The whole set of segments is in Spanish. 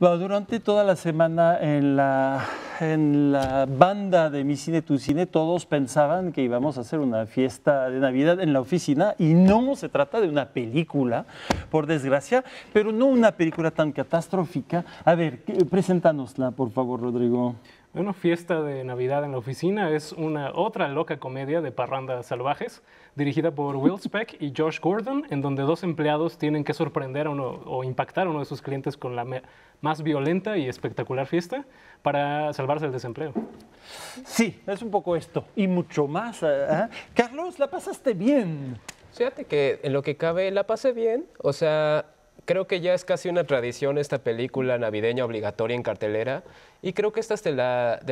durante toda la semana en la, en la banda de Mi Cine, Tu Cine, todos pensaban que íbamos a hacer una fiesta de Navidad en la oficina y no se trata de una película, por desgracia, pero no una película tan catastrófica. A ver, preséntanosla, por favor, Rodrigo. Una Fiesta de Navidad en la Oficina es una otra loca comedia de parrandas salvajes, dirigida por Will Speck y Josh Gordon, en donde dos empleados tienen que sorprender a uno o impactar a uno de sus clientes con la más violenta y espectacular fiesta para salvarse del desempleo. Sí, es un poco esto y mucho más. ¿eh? ¿Ah? Carlos, la pasaste bien. Fíjate que en lo que cabe la pasé bien, o sea, Creo que ya es casi una tradición esta película navideña obligatoria en cartelera y creo que esta es de,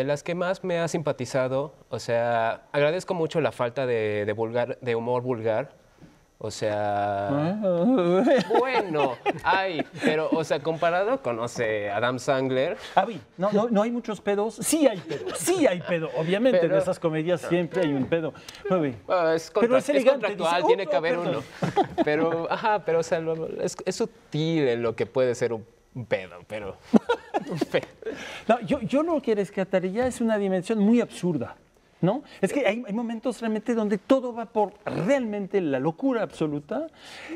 las que más me ha simpatizado. O sea, agradezco mucho la falta de, vulgar, de humor vulgar o sea, ah. bueno, hay, pero, o sea, comparado con, no Adam Sandler. no, no, no hay muchos pedos. Sí hay pedo, sí hay pedo. Obviamente, en esas comedias siempre hay un pedo. Ah, es, pero es, contractual, tiene oh, que haber uno. Pero, ajá, pero, o sea, es, sutil en lo que puede ser un pedo, pero. No, yo, yo quiero que ya es una dimensión muy absurda. Es que hay, momentos realmente donde todo va por realmente la locura absoluta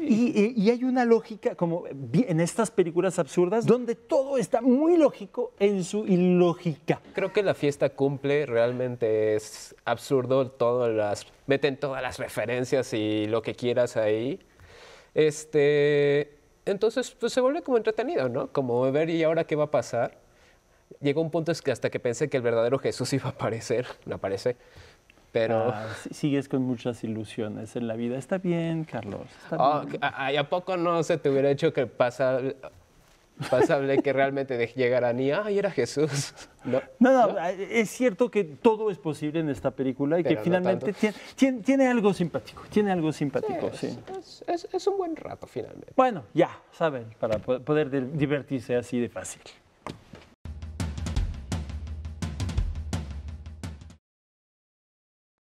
y, hay una lógica, como en estas películas absurdas, donde todo está muy lógico en su ilógica. Creo que la fiesta cumple, realmente es absurdo, todas las, meten todas las referencias y lo que quieras ahí. Este, entonces, pues, se vuelve como entretenido, ¿no? Como ver y ahora qué va a pasar llegó un punto que hasta que pensé que el verdadero Jesús iba a aparecer, no aparece, pero... Ah, sigues con muchas ilusiones en la vida. Está bien, Carlos. Ah, a poco no se te hubiera hecho que pasable que realmente llegara ni, ay, era Jesús. No, no, eh, es cierto que todo es posible en esta película y que finalmente tiene, algo simpático, tiene algo simpático, sí. es, un buen rato finalmente. Bueno, ya, saben, para poder divertirse así de fácil.